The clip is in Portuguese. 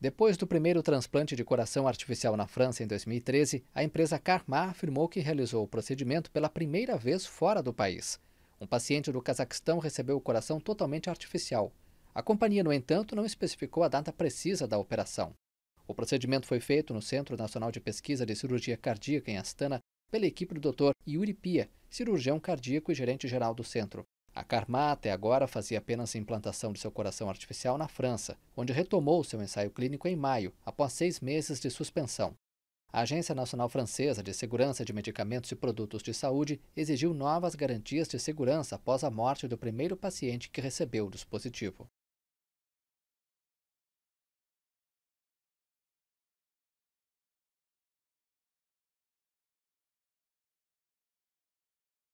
Depois do primeiro transplante de coração artificial na França em 2013, a empresa Karma afirmou que realizou o procedimento pela primeira vez fora do país. Um paciente do Cazaquistão recebeu o coração totalmente artificial. A companhia, no entanto, não especificou a data precisa da operação. O procedimento foi feito no Centro Nacional de Pesquisa de Cirurgia Cardíaca em Astana pela equipe do Dr. Yuri Pia, cirurgião cardíaco e gerente geral do centro. A Carmá até agora fazia apenas a implantação de seu coração artificial na França, onde retomou seu ensaio clínico em maio, após seis meses de suspensão. A Agência Nacional Francesa de Segurança de Medicamentos e Produtos de Saúde exigiu novas garantias de segurança após a morte do primeiro paciente que recebeu o dispositivo.